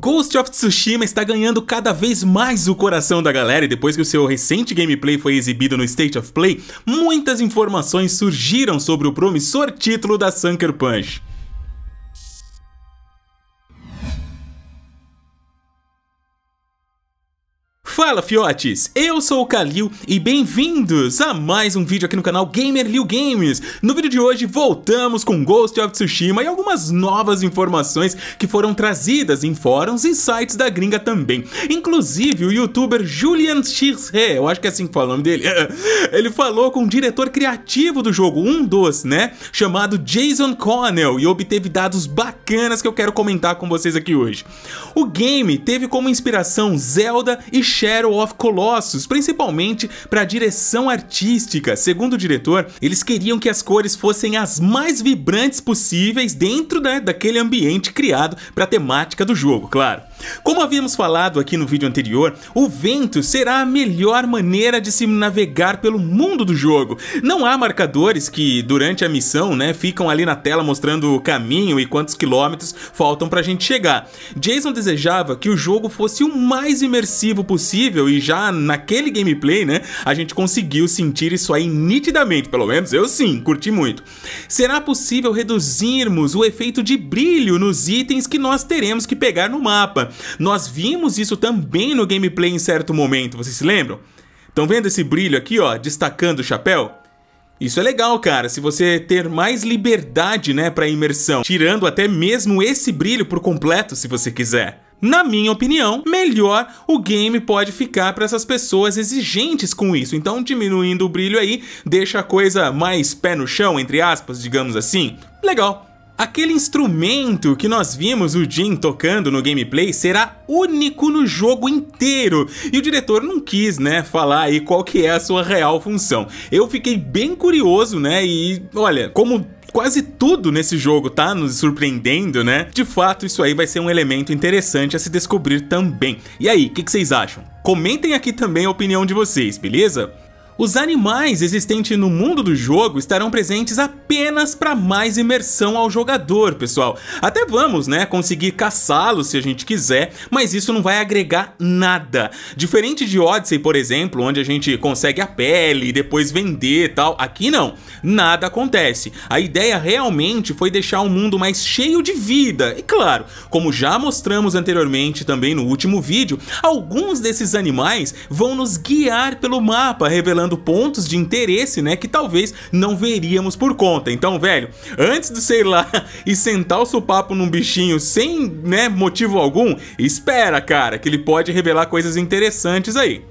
Ghost of Tsushima está ganhando cada vez mais o coração da galera e depois que o seu recente gameplay foi exibido no State of Play, muitas informações surgiram sobre o promissor título da Sucker Punch. Fala fiotes, eu sou o Kalil e bem-vindos a mais um vídeo aqui no canal Gamer Liu Games. No vídeo de hoje voltamos com Ghost of Tsushima e algumas novas informações que foram trazidas em fóruns e sites da gringa também. Inclusive o youtuber Julian Xhe, eu acho que é assim que fala o nome dele, ele falou com o diretor criativo do jogo, um dos, né, chamado Jason Connell e obteve dados bacanas que eu quero comentar com vocês aqui hoje. O game teve como inspiração Zelda e Shadow Shadow of Colossus, principalmente para a direção artística. Segundo o diretor, eles queriam que as cores fossem as mais vibrantes possíveis dentro né, daquele ambiente criado para a temática do jogo, claro. Como havíamos falado aqui no vídeo anterior, o vento será a melhor maneira de se navegar pelo mundo do jogo. Não há marcadores que, durante a missão, né, ficam ali na tela mostrando o caminho e quantos quilômetros faltam pra gente chegar. Jason desejava que o jogo fosse o mais imersivo possível e já naquele gameplay, né, a gente conseguiu sentir isso aí nitidamente, pelo menos eu sim, curti muito. Será possível reduzirmos o efeito de brilho nos itens que nós teremos que pegar no mapa, nós vimos isso também no gameplay em certo momento, vocês se lembram? Estão vendo esse brilho aqui, ó, destacando o chapéu? Isso é legal, cara, se você ter mais liberdade, né, para imersão, tirando até mesmo esse brilho por completo, se você quiser. Na minha opinião, melhor o game pode ficar para essas pessoas exigentes com isso. Então, diminuindo o brilho aí, deixa a coisa mais pé no chão, entre aspas, digamos assim. Legal. Aquele instrumento que nós vimos o Jim tocando no gameplay será único no jogo inteiro, e o diretor não quis, né, falar aí qual que é a sua real função. Eu fiquei bem curioso, né, e olha, como quase tudo nesse jogo tá nos surpreendendo, né? De fato, isso aí vai ser um elemento interessante a se descobrir também. E aí, o que, que vocês acham? Comentem aqui também a opinião de vocês, beleza? Os animais existentes no mundo do jogo estarão presentes apenas para mais imersão ao jogador, pessoal. Até vamos, né, conseguir caçá-los se a gente quiser, mas isso não vai agregar nada. Diferente de Odyssey, por exemplo, onde a gente consegue a pele e depois vender e tal, aqui não. Nada acontece. A ideia realmente foi deixar o mundo mais cheio de vida. E claro, como já mostramos anteriormente também no último vídeo, alguns desses animais vão nos guiar pelo mapa, revelando pontos de interesse, né, que talvez não veríamos por conta. Então, velho, antes de sei lá e sentar o sopapo num bichinho sem, né, motivo algum, espera, cara, que ele pode revelar coisas interessantes aí.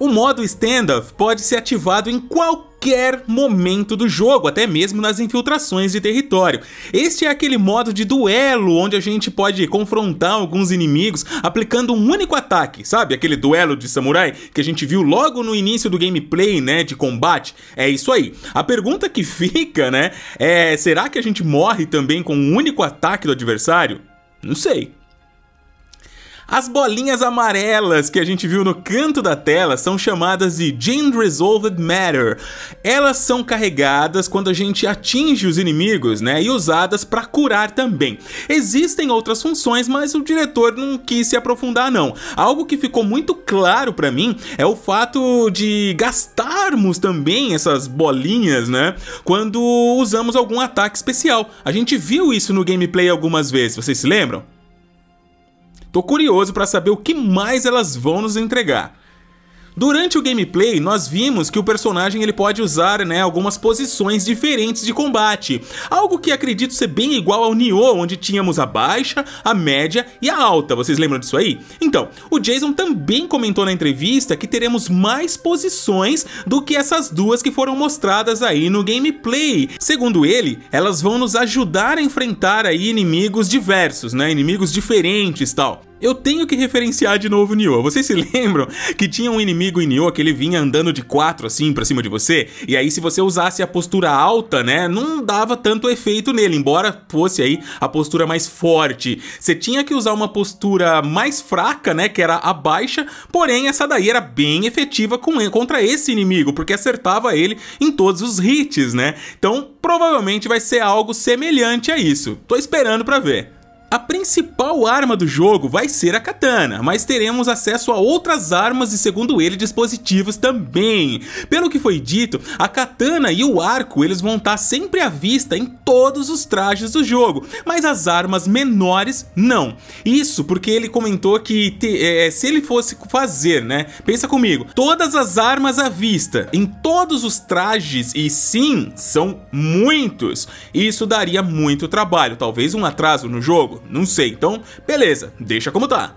O modo stand-up pode ser ativado em qualquer qualquer momento do jogo, até mesmo nas infiltrações de território. Este é aquele modo de duelo onde a gente pode confrontar alguns inimigos aplicando um único ataque, sabe? Aquele duelo de samurai que a gente viu logo no início do gameplay, né, de combate. É isso aí. A pergunta que fica, né, é será que a gente morre também com um único ataque do adversário? Não sei. As bolinhas amarelas que a gente viu no canto da tela são chamadas de Gene Resolved Matter. Elas são carregadas quando a gente atinge os inimigos, né? E usadas para curar também. Existem outras funções, mas o diretor não quis se aprofundar não. Algo que ficou muito claro para mim é o fato de gastarmos também essas bolinhas, né? Quando usamos algum ataque especial. A gente viu isso no gameplay algumas vezes, vocês se lembram? Tô curioso para saber o que mais elas vão nos entregar. Durante o gameplay, nós vimos que o personagem ele pode usar né, algumas posições diferentes de combate, algo que acredito ser bem igual ao Nioh, onde tínhamos a baixa, a média e a alta, vocês lembram disso aí? Então, o Jason também comentou na entrevista que teremos mais posições do que essas duas que foram mostradas aí no gameplay. Segundo ele, elas vão nos ajudar a enfrentar aí inimigos diversos, né, inimigos diferentes tal. Eu tenho que referenciar de novo Nioh. Vocês se lembram que tinha um inimigo em Nioh que ele vinha andando de quatro assim pra cima de você? E aí se você usasse a postura alta, né, não dava tanto efeito nele, embora fosse aí a postura mais forte. Você tinha que usar uma postura mais fraca, né, que era a baixa, porém essa daí era bem efetiva contra esse inimigo, porque acertava ele em todos os hits, né? Então provavelmente vai ser algo semelhante a isso. Tô esperando pra ver. A principal arma do jogo vai ser a katana, mas teremos acesso a outras armas e segundo ele dispositivos também. Pelo que foi dito, a katana e o arco eles vão estar sempre à vista em todos os trajes do jogo, mas as armas menores não. Isso porque ele comentou que te, é, é se ele fosse fazer, né? Pensa comigo, todas as armas à vista em todos os trajes e sim, são muitos. Isso daria muito trabalho, talvez um atraso no jogo não sei, então beleza, deixa como tá.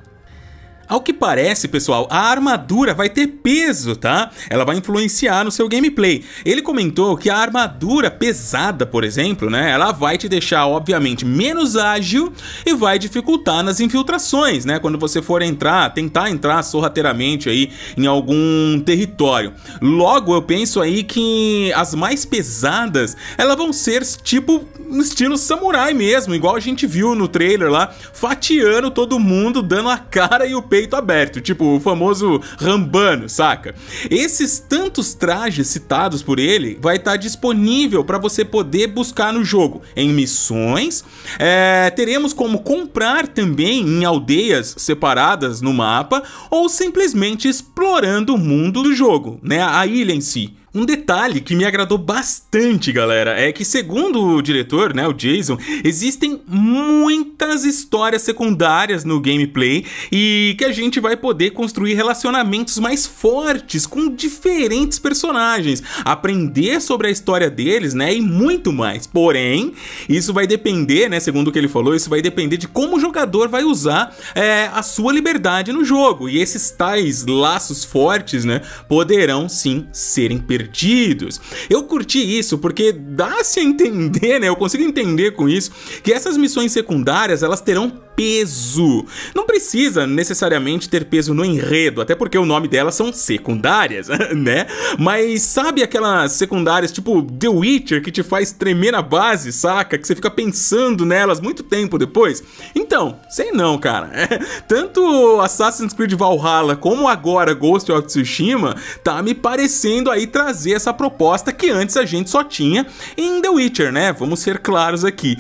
Ao que parece, pessoal, a armadura vai ter peso, tá? Ela vai influenciar no seu gameplay. Ele comentou que a armadura pesada, por exemplo, né? Ela vai te deixar, obviamente, menos ágil e vai dificultar nas infiltrações, né? Quando você for entrar, tentar entrar sorrateiramente aí em algum território. Logo, eu penso aí que as mais pesadas, elas vão ser tipo um estilo samurai mesmo, igual a gente viu no trailer lá, fatiando todo mundo, dando a cara e o peito aberto, tipo o famoso Rambano, saca? Esses tantos trajes citados por ele vai estar tá disponível para você poder buscar no jogo em missões. É, teremos como comprar também em aldeias separadas no mapa ou simplesmente explorando o mundo do jogo, né? A ilha em si. Um detalhe que me agradou bastante, galera, é que segundo o diretor, né, o Jason, existem muitas histórias secundárias no gameplay e que a gente vai poder construir relacionamentos mais fortes com diferentes personagens, aprender sobre a história deles, né, e muito mais. Porém, isso vai depender, né, segundo o que ele falou, isso vai depender de como o jogador vai usar é, a sua liberdade no jogo e esses tais laços fortes, né, poderão sim serem perdidos divertidos. Eu curti isso porque dá-se a entender, né? Eu consigo entender com isso que essas missões secundárias elas terão peso. Não precisa necessariamente ter peso no enredo, até porque o nome delas são secundárias, né? Mas sabe aquelas secundárias tipo The Witcher que te faz tremer na base, saca? Que você fica pensando nelas muito tempo depois? Então, sei não, cara. É, tanto Assassin's Creed Valhalla como agora Ghost of Tsushima tá me parecendo aí trazer essa proposta que antes a gente só tinha em The Witcher, né? Vamos ser claros aqui.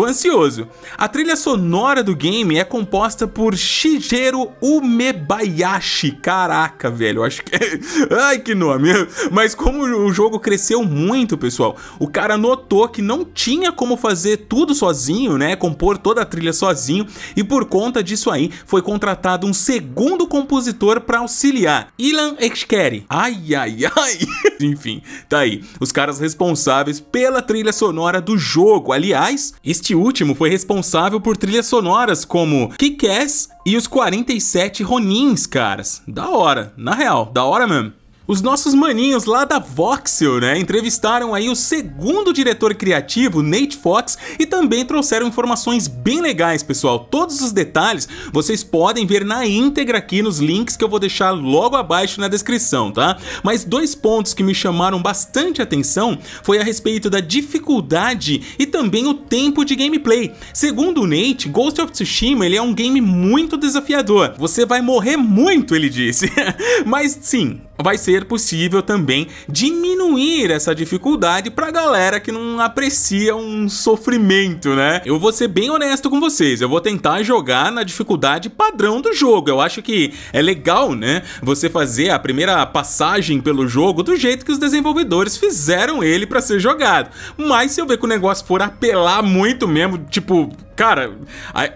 Tô ansioso. A trilha sonora do game é composta por Shigeru Umebayashi. Caraca, velho, acho que é- Ai, que nome. Mas como o jogo cresceu muito, pessoal, o cara notou que não tinha como fazer tudo sozinho, né? Compor toda a trilha sozinho, e por conta disso aí foi contratado um segundo compositor para auxiliar, Ilan Exkeri. Ai, ai, ai. Enfim, tá aí. Os caras responsáveis pela trilha sonora do jogo. Aliás, este este último foi responsável por trilhas sonoras como Kick-Ass e os 47 Ronins, caras. Da hora, na real, da hora mesmo. Os nossos maninhos lá da Voxel, né, entrevistaram aí o segundo diretor criativo, Nate Fox, e também trouxeram informações bem legais, pessoal. Todos os detalhes vocês podem ver na íntegra aqui nos links que eu vou deixar logo abaixo na descrição, tá? Mas dois pontos que me chamaram bastante atenção foi a respeito da dificuldade e também o tempo de gameplay. Segundo o Nate, Ghost of Tsushima ele é um game muito desafiador. Você vai morrer muito, ele disse. Mas sim, vai ser possível também diminuir essa dificuldade pra galera que não aprecia um sofrimento, né? Eu vou ser bem honesto com vocês, eu vou tentar jogar na dificuldade padrão do jogo. Eu acho que é legal, né? Você fazer a primeira passagem pelo jogo do jeito que os desenvolvedores fizeram ele para ser jogado. Mas se eu ver que o negócio for apelar muito mesmo, tipo, cara,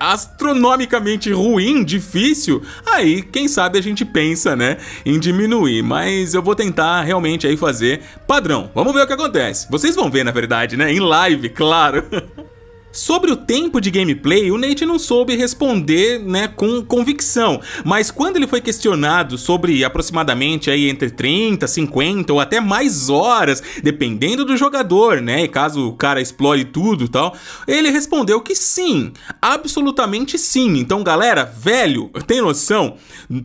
astronomicamente ruim, difícil, aí quem sabe a gente pensa, né, em diminuir. Mas eu vou tentar realmente aí fazer padrão. Vamos ver o que acontece. Vocês vão ver, na verdade, né, em live, claro. Sobre o tempo de gameplay, o Nate não soube responder né, com convicção, mas quando ele foi questionado sobre aproximadamente aí entre 30, 50 ou até mais horas, dependendo do jogador, né, e caso o cara explore tudo e tal, ele respondeu que sim, absolutamente sim. Então, galera, velho, tem noção?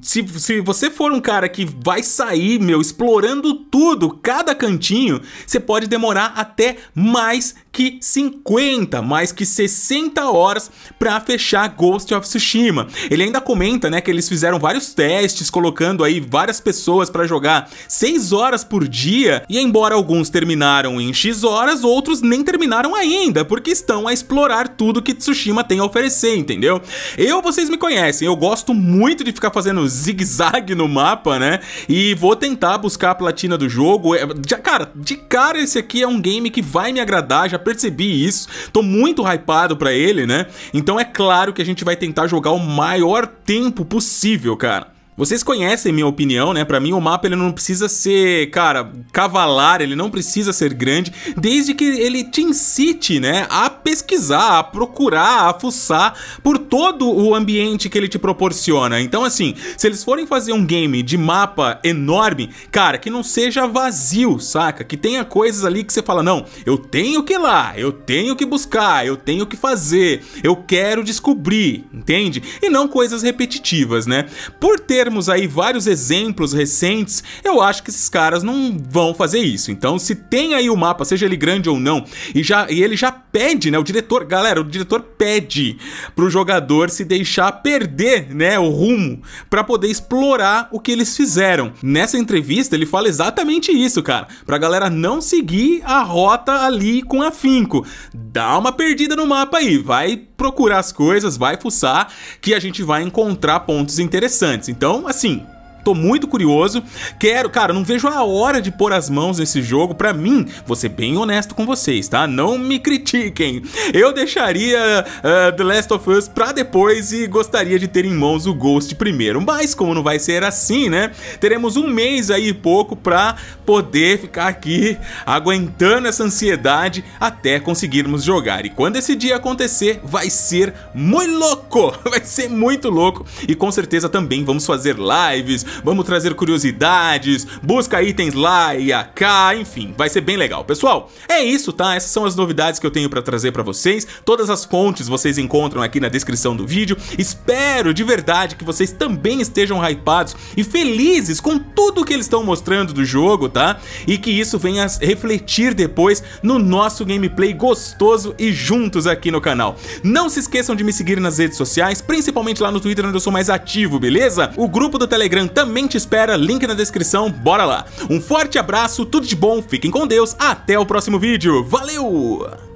Se, se você for um cara que vai sair, meu, explorando tudo, cada cantinho, você pode demorar até mais que 50, mais que 60 horas para fechar Ghost of Tsushima. Ele ainda comenta, né, que eles fizeram vários testes, colocando aí várias pessoas para jogar 6 horas por dia, e embora alguns terminaram em X horas, outros nem terminaram ainda, porque estão a explorar tudo que Tsushima tem a oferecer, entendeu? Eu, vocês me conhecem, eu gosto muito de ficar fazendo zigue-zague no mapa, né, e vou tentar buscar a platina do jogo. É, cara, de cara esse aqui é um game que vai me agradar, já já percebi isso. Tô muito hypado pra ele, né? Então é claro que a gente vai tentar jogar o maior tempo possível, cara. Vocês conhecem minha opinião, né? Para mim o mapa ele não precisa ser, cara, cavalar, ele não precisa ser grande, desde que ele te incite, né, a pesquisar, a procurar, a fuçar por todo o ambiente que ele te proporciona. Então assim, se eles forem fazer um game de mapa enorme, cara, que não seja vazio, saca? Que tenha coisas ali que você fala, não, eu tenho que ir lá, eu tenho que buscar, eu tenho que fazer, eu quero descobrir, entende? E não coisas repetitivas, né? Por ter tivermos aí vários exemplos recentes, eu acho que esses caras não vão fazer isso. Então, se tem aí o mapa, seja ele grande ou não, e, já, e ele já pede, né? O diretor, galera, o diretor pede pro jogador se deixar perder, né, o rumo para poder explorar o que eles fizeram. Nessa entrevista ele fala exatamente isso, cara, pra galera não seguir a rota ali com afinco. Dá uma perdida no mapa aí, vai procurar as coisas, vai fuçar que a gente vai encontrar pontos interessantes. Então então, assim, tô muito curioso. Quero, cara, não vejo a hora de pôr as mãos nesse jogo. Pra mim, vou ser bem honesto com vocês, tá? Não me critiquem. Eu deixaria uh, The Last of Us pra depois e gostaria de ter em mãos o Ghost primeiro. Mas como não vai ser assim, né? Teremos um mês aí e pouco pra poder ficar aqui aguentando essa ansiedade até conseguirmos jogar. E quando esse dia acontecer, vai ser muito louco! Vai ser muito louco! E com certeza também vamos fazer lives, vamos trazer curiosidades, busca itens lá e cá, enfim, vai ser bem legal. Pessoal, é isso, tá? Essas são as novidades que eu tenho para trazer para vocês. Todas as fontes vocês encontram aqui na descrição do vídeo. Espero de verdade que vocês também estejam hypados e felizes com tudo que eles estão mostrando do jogo, tá? E que isso venha refletir depois no nosso gameplay gostoso e juntos aqui no canal. Não se esqueçam de me seguir nas redes sociais, principalmente lá no Twitter onde eu sou mais ativo, beleza? O grupo do Telegram também também te espera, link na descrição, bora lá. Um forte abraço, tudo de bom, fiquem com Deus, até o próximo vídeo, valeu!